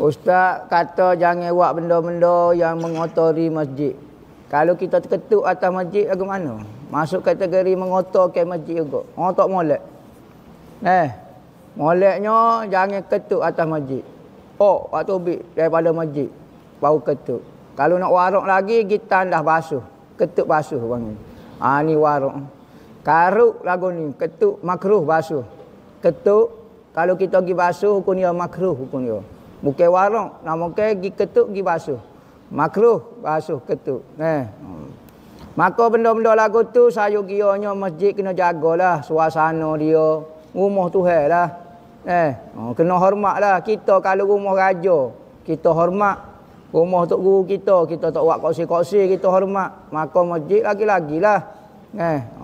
Ustaz kata jangan buat benda-benda yang mengotori masjid. Kalau kita terketuk atas masjid, ke mana? Masuk kategori mengotorkan masjid juga. Orang oh, tak molek. Eh, moleknya jangan ketuk atas masjid. Oh, waktu bi daripada masjid. Baru ketuk. Kalau nak warung lagi, kita dah basuh. Ketuk basuh bang. Ha, ni warok. Karuk lagu ni. Ketuk makruh basuh. Ketuk, kalau kita pergi basuh, hukum dia makruh hukum dia. Bukan warung, Nama ke pergi ketuk, pergi basuh. Makruh, basuh, ketuk. Eh. Maka benda-benda lagu tu, saya kianya masjid kena lah suasana dia. Rumah tu lah. Eh, oh, kena hormat lah. Kita kalau rumah raja, kita hormat. Rumah tu guru kita, kita tak buat koksi-koksi, kita hormat. Maka masjid lagi-lagilah. Eh,